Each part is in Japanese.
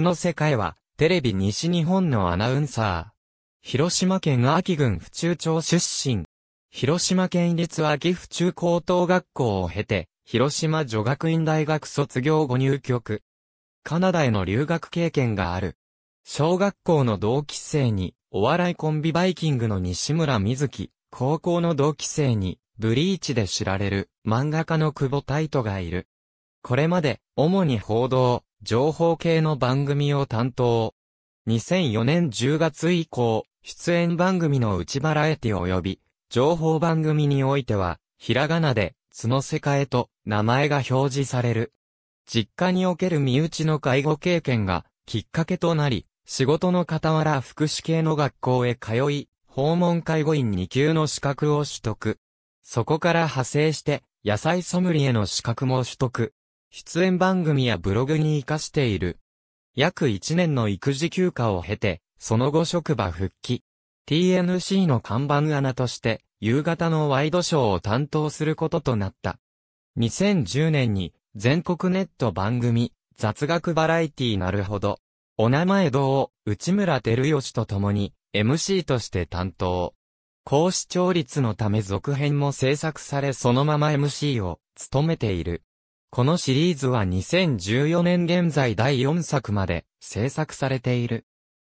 の世界は、テレビ西日本のアナウンサー。広島県秋郡府中町出身。広島県立秋府中高等学校を経て、広島女学院大学卒業後入局。カナダへの留学経験がある。小学校の同期生に、お笑いコンビバイキングの西村瑞希、高校の同期生に、ブリーチで知られる漫画家の久保タイトがいる。これまで、主に報道、情報系の番組を担当。2004年10月以降、出演番組の内バラエティ及び、情報番組においては、ひらがなで、つの世界と名前が表示される。実家における身内の介護経験がきっかけとなり、仕事の傍ら福祉系の学校へ通い、訪問介護員2級の資格を取得。そこから派生して、野菜ソムリエの資格も取得。出演番組やブログに活かしている。約1年の育児休暇を経て、その後職場復帰。TNC の看板アナとして、夕方のワイドショーを担当することとなった。2010年に、全国ネット番組、雑学バラエティなるほど、お名前堂を内村照義と共に MC として担当。高視聴率のため続編も制作されそのまま MC を務めている。このシリーズは2014年現在第4作まで制作されている。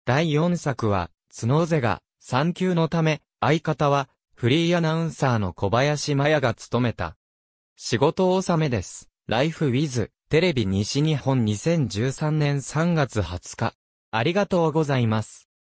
第4作は、スノーゼが産休のため、相方はフリーアナウンサーの小林麻也が務めた。仕事納めです。ライフウィズテレビ西日本2013年3月20日。ありがとうございます。